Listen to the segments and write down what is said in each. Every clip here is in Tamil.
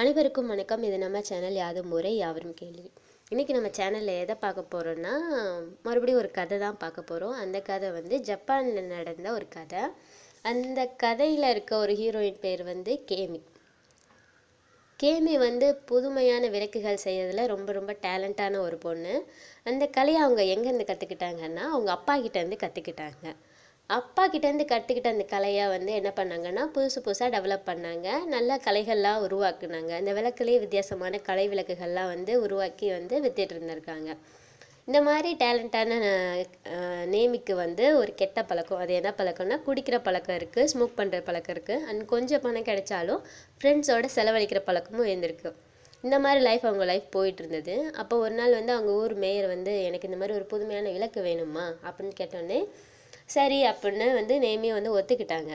அனைவருக்கும் வணக்கம் இது நம்ம சேனல் யாதும் முறை யாவரும் கேள்வி இன்றைக்கி நம்ம சேனலில் எதை பார்க்க போகிறோன்னா மறுபடியும் ஒரு கதை தான் பார்க்க போகிறோம் அந்த கதை வந்து ஜப்பானில் நடந்த ஒரு கதை அந்த கதையில் இருக்க ஒரு ஹீரோயின் பேர் வந்து கேமி கேமி வந்து புதுமையான விளக்குகள் செய்யறதுல ரொம்ப ரொம்ப டேலண்டான ஒரு பொண்ணு அந்த கலையை அவங்க எங்கேருந்து கற்றுக்கிட்டாங்கன்னா அவங்க அப்பா கிட்டேருந்து கற்றுக்கிட்டாங்க அப்பா கிட்டேருந்து கற்றுக்கிட்ட அந்த கலையை வந்து என்ன பண்ணாங்கன்னா புதுசு புதுசாக டெவலப் பண்ணாங்க நல்ல கலைகள்லாம் உருவாக்குனாங்க இந்த விளக்குலேயே வித்தியாசமான கலை விளக்குகள்லாம் வந்து உருவாக்கி வந்து வித்துட்டு இருந்திருக்காங்க இந்த மாதிரி டேலண்டான நேமிக்கு வந்து ஒரு கெட்ட பழக்கம் அது என்ன பழக்கம்னா குடிக்கிற பழக்கம் இருக்குது ஸ்மோக் பண்ணுற பழக்கம் இருக்குது அண்ட் கொஞ்சம் பணம் கிடைச்சாலும் ஃப்ரெண்ட்ஸோட செலவழிக்கிற பழக்கமும் இருந்திருக்கு இந்த மாதிரி லைஃப் அவங்க லைஃப் போயிட்டு இருந்தது அப்போ ஒரு நாள் வந்து அவங்க ஊர் மேயர் வந்து எனக்கு இந்த மாதிரி ஒரு புதுமையான விளக்கு வேணுமா அப்படின்னு கேட்டோன்னே சரி அப்படின்னு வந்து நேமியை வந்து ஒத்துக்கிட்டாங்க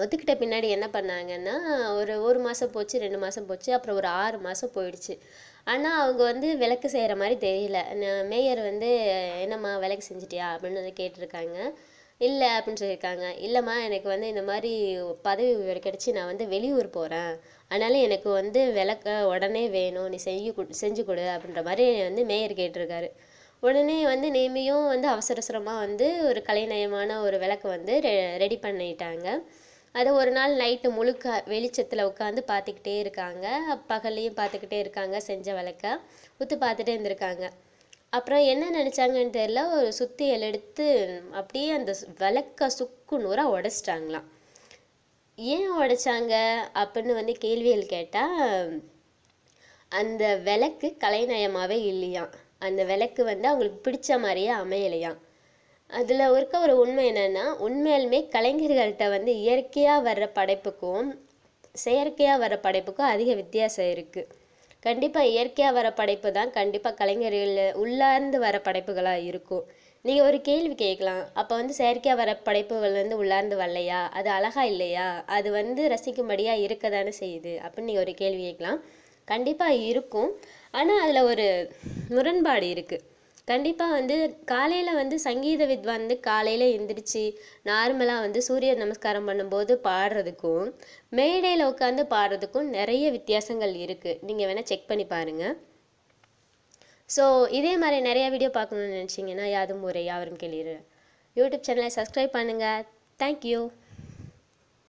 ஒத்துக்கிட்ட பின்னாடி என்ன பண்ணாங்கன்னா ஒரு ஒரு மாதம் போச்சு ரெண்டு மாதம் போச்சு அப்புறம் ஒரு ஆறு மாதம் போயிடுச்சு ஆனால் அவங்க வந்து விளக்கு செய்கிற மாதிரி தெரியல மேயர் வந்து என்னம்மா விளக்கு செஞ்சிட்டியா அப்படின்னு வந்து கேட்டிருக்காங்க இல்லை அப்படின்னு சொல்லியிருக்காங்க இல்லைம்மா எனக்கு வந்து இந்த மாதிரி பதவி உயர் கிடச்சி நான் வந்து வெளியூர் போகிறேன் அதனால் எனக்கு வந்து விளக்க உடனே வேணும் நீ செய்ய செஞ்சு கொடு அப்படின்ற மாதிரி வந்து மேயர் கேட்டிருக்காரு உடனே வந்து நேமியும் வந்து அவசர அவசரமாக வந்து ஒரு கலைநயமான ஒரு விளக்கு வந்து ரெ ரெடி பண்ணிட்டாங்க அதை ஒரு நாள் நைட்டு முழுக்க வெளிச்சத்தில் உட்காந்து பார்த்துக்கிட்டே இருக்காங்க பகல்லையும் பார்த்துக்கிட்டே இருக்காங்க செஞ்ச விளக்க ஊற்று பார்த்துட்டே இருந்திருக்காங்க அப்புறம் என்ன நினச்சாங்கன்னு தெரில ஒரு சுத்தியல் எடுத்து அப்படியே அந்த விளக்க சுக்கு நூறாக உடச்சிட்டாங்களாம் ஏன் உடைச்சாங்க அப்படின்னு வந்து கேள்விகள் கேட்டால் அந்த விளக்கு கலைநயமாகவே இல்லையாம் அந்த விளக்கு வந்து அவங்களுக்கு பிடிச்ச மாதிரியே அமையலையாம் அதில் இருக்க ஒரு உண்மை என்னென்னா உண்மையிலுமே கலைஞர்கள்ட்ட வந்து இயற்கையாக வர்ற படைப்புக்கும் செயற்கையாக வர படைப்புக்கும் அதிக வித்தியாசம் இருக்குது கண்டிப்பாக இயற்கையாக வர படைப்பு தான் கண்டிப்பாக கலைஞர்கள் உள்ளார்ந்து வர படைப்புகளாக இருக்கும் நீங்கள் ஒரு கேள்வி கேட்கலாம் அப்போ வந்து செயற்கையாக வர படைப்புகள் வந்து உள்ளார்ந்து வரலையா அது அழகா இல்லையா அது வந்து ரசிக்கும்படியாக இருக்க தானே செய்யுது அப்படின்னு நீங்கள் ஒரு கேள்வி கேட்கலாம் கண்டிப்பாக இருக்கும் ஆனால் அதில் ஒரு முரண்பாடு இருக்குது கண்டிப்பாக வந்து காலையில் வந்து சங்கீத வித்வான் வந்து காலையில் எந்திரிச்சு நார்மலாக வந்து சூரிய நமஸ்காரம் பண்ணும்போது பாடுறதுக்கும் மேடையில் உட்காந்து பாடுறதுக்கும் நிறைய வித்தியாசங்கள் இருக்குது நீங்கள் வேணால் செக் பண்ணி பாருங்கள் ஸோ இதே மாதிரி நிறைய வீடியோ பார்க்கணுன்னு நினச்சிங்கன்னா யாதும் ஊரே யாவரும் கேளீர் யூடியூப் சேனலை சப்ஸ்கிரைப் பண்ணுங்கள் தேங்க்யூ